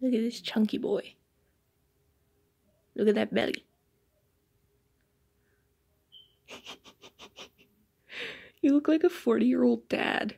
Look at this chunky boy. Look at that belly. you look like a 40 year old dad.